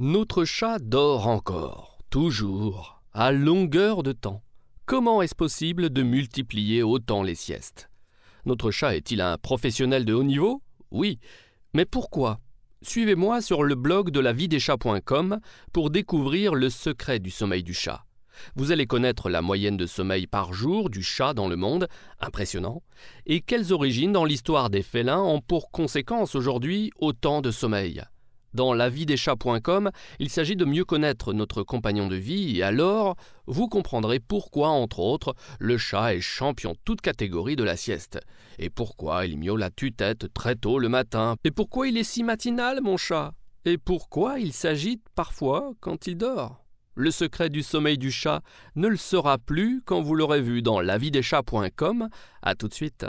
Notre chat dort encore, toujours, à longueur de temps. Comment est-ce possible de multiplier autant les siestes Notre chat est-il un professionnel de haut niveau Oui. Mais pourquoi Suivez-moi sur le blog de la vie des pour découvrir le secret du sommeil du chat. Vous allez connaître la moyenne de sommeil par jour du chat dans le monde, impressionnant, et quelles origines dans l'histoire des félins ont pour conséquence aujourd'hui autant de sommeil. Dans lavideschats.com, il s'agit de mieux connaître notre compagnon de vie et alors, vous comprendrez pourquoi, entre autres, le chat est champion toute catégorie de la sieste. Et pourquoi il miaule la tue-tête très tôt le matin. Et pourquoi il est si matinal, mon chat. Et pourquoi il s'agite parfois quand il dort. Le secret du sommeil du chat ne le sera plus quand vous l'aurez vu dans lavideschats.com. À tout de suite.